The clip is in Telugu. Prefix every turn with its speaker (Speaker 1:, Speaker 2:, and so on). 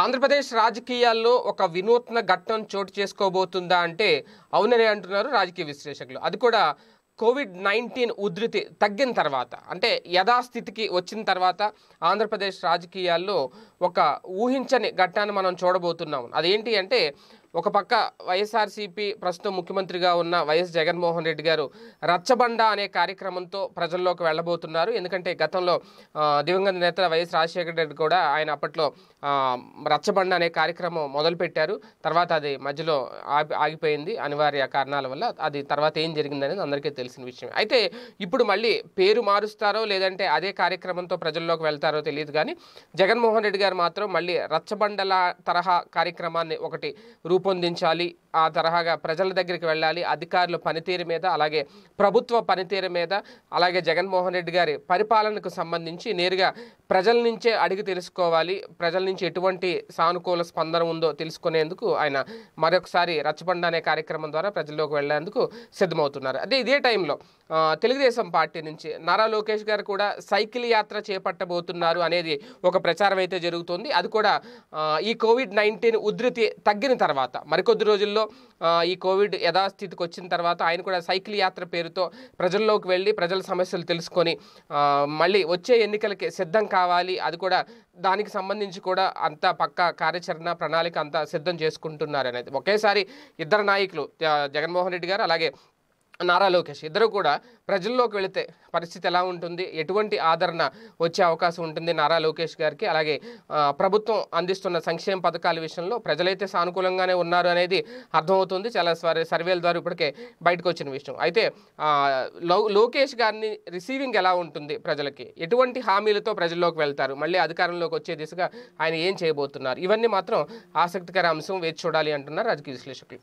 Speaker 1: ఆంధ్రప్రదేశ్ రాజకీయాల్లో ఒక వినూత్న ఘట్టం చోటు చేసుకోబోతుందా అంటే అవునని అంటున్నారు రాజకీయ విశ్లేషకులు అది కూడా కోవిడ్ నైన్టీన్ ఉధృతి తగ్గిన తర్వాత అంటే యథాస్థితికి వచ్చిన తర్వాత ఆంధ్రప్రదేశ్ రాజకీయాల్లో ఒక ఊహించని ఘట్టాన్ని మనం చూడబోతున్నాం అదేంటి అంటే ఒక పక్క వైఎస్ఆర్సీపీ ప్రస్తుతం ముఖ్యమంత్రిగా ఉన్న వైఎస్ జగన్మోహన్ రెడ్డి గారు రచ్చబండ అనే కార్యక్రమంతో ప్రజల్లోకి వెళ్ళబోతున్నారు ఎందుకంటే గతంలో దివంగత నేత వైఎస్ రాజశేఖర రెడ్డి కూడా ఆయన అప్పట్లో రచ్చబండ అనే కార్యక్రమం మొదలుపెట్టారు తర్వాత అది మధ్యలో ఆగిపోయింది అనివార్య కారణాల వల్ల అది తర్వాత ఏం జరిగిందనేది అందరికీ తెలిసిన విషయం అయితే ఇప్పుడు మళ్ళీ పేరు మారుస్తారో లేదంటే అదే కార్యక్రమంతో ప్రజల్లోకి వెళ్తారో తెలియదు కానీ జగన్మోహన్ రెడ్డి గారు కేసీఆర్ మాత్రం మళ్ళీ రచ్చబండల తరహా కార్యక్రమాన్ని ఒకటి రూపొందించాలి ఆ తరహాగా ప్రజల దగ్గరికి వెళ్ళాలి అధికారుల పనితీరు మీద అలాగే ప్రభుత్వ పనితీరు మీద అలాగే జగన్మోహన్ రెడ్డి గారి పరిపాలనకు సంబంధించి నేరుగా ప్రజల నుంచే అడిగి తెలుసుకోవాలి ప్రజల నుంచి ఎటువంటి సానుకూల స్పందన ఉందో తెలుసుకునేందుకు ఆయన మరొకసారి రచ్చబండ అనే కార్యక్రమం ద్వారా ప్రజల్లోకి వెళ్లేందుకు సిద్ధమవుతున్నారు అదే ఇదే టైంలో తెలుగుదేశం పార్టీ నుంచి నారా లోకేష్ గారు కూడా సైకిల్ యాత్ర చేపట్టబోతున్నారు అనేది ఒక ప్రచారం అయితే జరుగుతుంది జరుగుతోంది అది కూడా ఈ కోవిడ్ నైన్టీన్ ఉధృతి తగ్గిన తర్వాత మరికొద్ది రోజుల్లో ఈ కోవిడ్ యథాస్థితికి వచ్చిన తర్వాత ఆయన కూడా సైకిల్ యాత్ర పేరుతో ప్రజల్లోకి వెళ్ళి ప్రజల సమస్యలు తెలుసుకొని మళ్ళీ వచ్చే ఎన్నికలకి సిద్ధం కావాలి అది కూడా దానికి సంబంధించి కూడా అంతా పక్క కార్యాచరణ ప్రణాళిక అంతా సిద్ధం చేసుకుంటున్నారు అనేది ఒకేసారి ఇద్దరు నాయకులు జగన్మోహన్ రెడ్డి గారు అలాగే నారా లోకేష్ ఇద్దరు కూడా ప్రజల్లోకి వెళితే పరిస్థితి ఎలా ఉంటుంది ఎటువంటి ఆదరణ వచ్చే అవకాశం ఉంటుంది నారా లోకేష్ గారికి అలాగే ప్రభుత్వం అందిస్తున్న సంక్షేమ పథకాల విషయంలో ప్రజలైతే సానుకూలంగానే ఉన్నారు అనేది అర్థమవుతుంది చాలా సర్వేల ద్వారా ఇప్పటికే బయటకు వచ్చిన విషయం అయితే లోకేష్ గారిని రిసీవింగ్ ఎలా ఉంటుంది ప్రజలకి ఎటువంటి హామీలతో ప్రజల్లోకి వెళ్తారు మళ్ళీ అధికారంలోకి వచ్చే దిశగా ఆయన ఏం చేయబోతున్నారు ఇవన్నీ మాత్రం ఆసక్తికర అంశం వేచి చూడాలి అంటున్నారు రాజకీయ విశ్లేషకులు